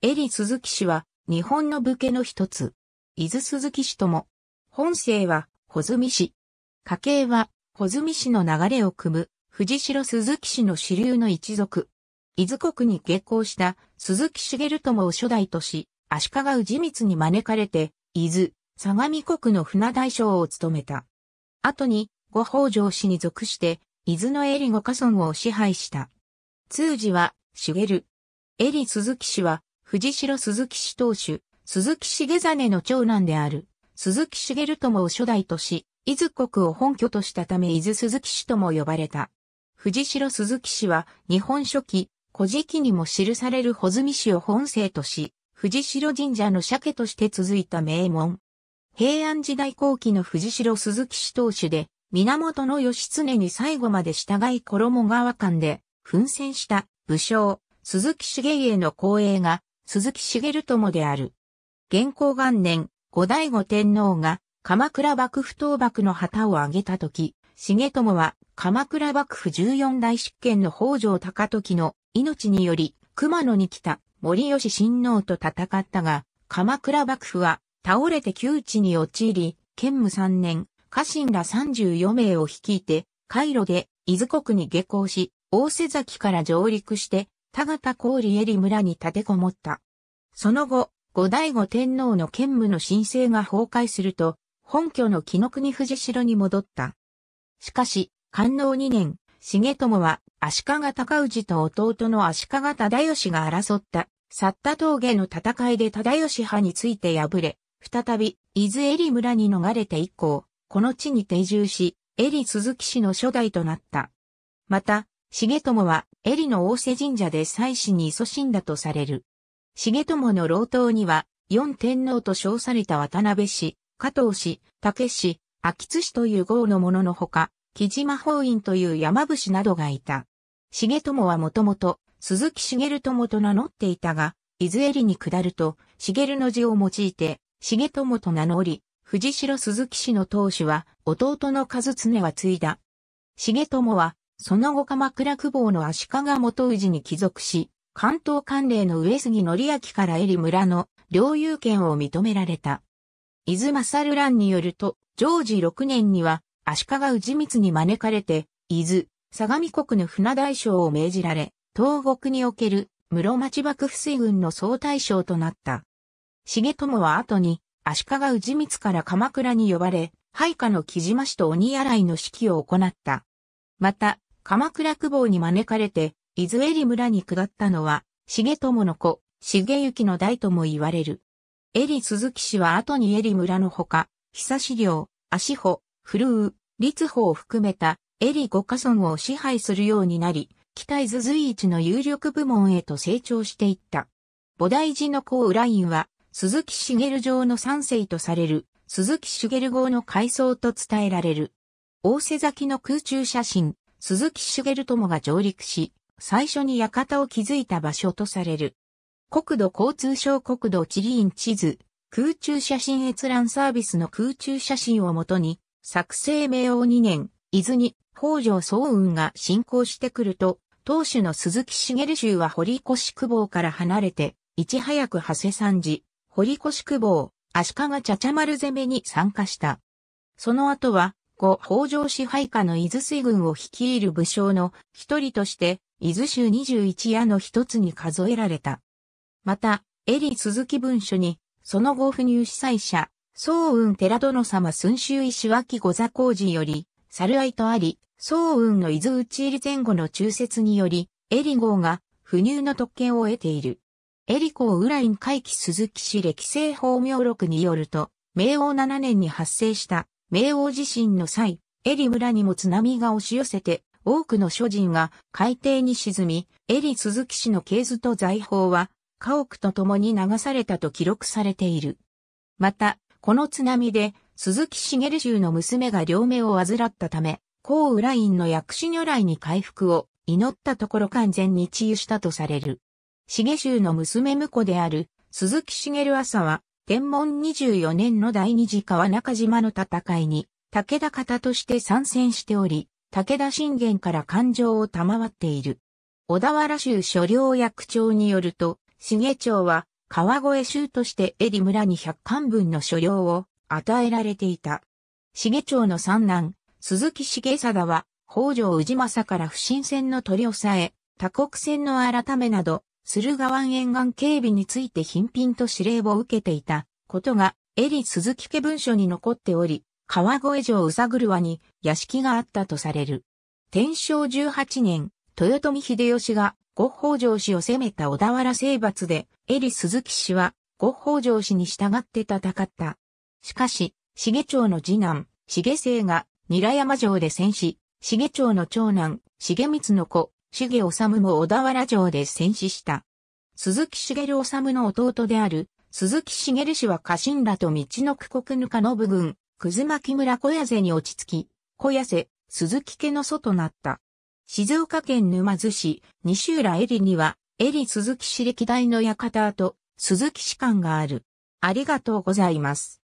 エリ鈴木氏は日本の武家の一つ。伊豆鈴木氏とも。本姓は穂積氏。家系は穂積氏の流れを汲む藤代鈴木氏の支流の一族。伊豆国に下校した鈴木茂友を初代とし、足利氏光に招かれて、伊豆、相模国の船大将を務めた。後に、五北条氏に属して、伊豆のエリ五家村を支配した。通詞は、茂。エリ鈴木氏は、藤代鈴木氏当主、鈴木重真の長男である、鈴木茂友を初代とし、伊豆国を本拠としたため伊豆鈴木氏とも呼ばれた。藤代鈴木氏は、日本書紀、古事記にも記される穂積氏を本姓とし、藤代神社の鮭として続いた名門。平安時代後期の藤代鈴木氏当主で、源義経に最後まで従い衣川間で、奮戦した武将、鈴木茂家の光栄が、鈴木茂友である。元寇元年、後醍醐天皇が鎌倉幕府倒幕の旗を挙げたとき、重友は鎌倉幕府十四代執権の北条高時の命により熊野に来た森吉親王と戦ったが、鎌倉幕府は倒れて窮地に陥り、剣武三年、家臣ら三十余名を率いて、カイロで伊豆国に下校し、大瀬崎から上陸して、田方郡恵里村に立てこもった。その後、後醍醐天皇の兼務の申請が崩壊すると、本拠の木の国藤城に戻った。しかし、官能2年、重友は足利尊氏と弟の足利忠義が争ったサッ峠の戦いで忠義派について敗れ、再び伊豆エ里村に逃れて以降、この地に定住し、エ里鈴木氏の初代となった。また、重友は襟の大瀬神社で祭祀に勤しんだとされる。重友の老頭には、四天皇と称された渡辺氏、加藤氏、武氏、秋津氏という号の者のほか、木島法院という山伏などがいた。重友はもともと、鈴木茂友と名乗っていたが、伊豆襟に下ると、茂の字を用いて、重友と名乗り、藤代鈴木氏の当主は、弟の数常は継いだ。重友は、その後鎌倉久保の足利元氏に帰属し、関東関連の上杉則明から襟村の領有権を認められた。伊豆勝乱によると、常時6年には足利氏光に招かれて、伊豆、相模国の船大将を命じられ、東国における室町幕府水軍の総大将となった。重友は後に足利氏光から鎌倉に呼ばれ、配下の木島氏と鬼洗いの指揮を行った。また、鎌倉久保に招かれて、伊豆襟村に下ったのは、重友の子、重幸の代とも言われる。襟鈴木氏は後に襟村のほか、久志領、足穂、古う、立穂を含めた、襟五家村を支配するようになり、北伊豆随一の有力部門へと成長していった。菩提寺の子ラインは、鈴木茂城の三世とされる、鈴木茂号の階層と伝えられる。大瀬崎の空中写真、鈴木茂友が上陸し、最初に館を築いた場所とされる。国土交通省国土地理院地図、空中写真閲覧サービスの空中写真をもとに、作成名王2年、伊豆に北条早雲が進行してくると、当主の鈴木茂州は堀越久保から離れて、いち早く長谷三寺、堀越久保、足利茶々丸攻めに参加した。その後は、後、北条支配下の伊豆水軍を率いる武将の一人として、伊豆州二十一夜の一つに数えられた。また、エリ鈴木文書に、その後赴入主催者、宗雲寺殿様寸州石脇御座工事より、猿愛とあり、宗雲の伊豆ち入り前後の中説により、エリ号が不入の特権を得ている。エリ公ウライン回帰鈴木氏歴政法名録によると、明王7年に発生した明王地震の際、エリ村にも津波が押し寄せて、多くの諸人が海底に沈み、エリ鈴木氏の系図と財宝は、家屋と共に流されたと記録されている。また、この津波で、鈴木茂州の娘が両目を患ったため、高浦院の薬師如来に回復を祈ったところ完全に治癒したとされる。茂州の娘婿である鈴木茂朝は天文24年の第二次川中島の戦いに、武田方として参戦しており、武田信玄から感情を賜っている。小田原州所領役長によると、重町は川越州として江里村に百貫分の所領を与えられていた。重町の三男、鈴木重貞は、北条氏政から不審船の取り押さえ、他国船の改めなど、駿河湾沿岸警備について頻品と指令を受けていたことが、エリ・鈴木家文書に残っており、川越城宇佐車に屋敷があったとされる。天正18年、豊臣秀吉が合法城氏を攻めた小田原征伐で、エリ・鈴木氏は合法城氏に従って戦った。しかし、重町の次男、重政が韮山城で戦死、重町の長男、重光の子、重治も小田原城で戦死した。鈴木茂治の弟である、鈴木茂氏は家臣らと道の区国ぬかの部軍、くずまき村小屋瀬に落ち着き、小屋瀬、鈴木家の祖となった。静岡県沼津市、西浦恵里には、恵里鈴木市歴代の館と、鈴木士官がある。ありがとうございます。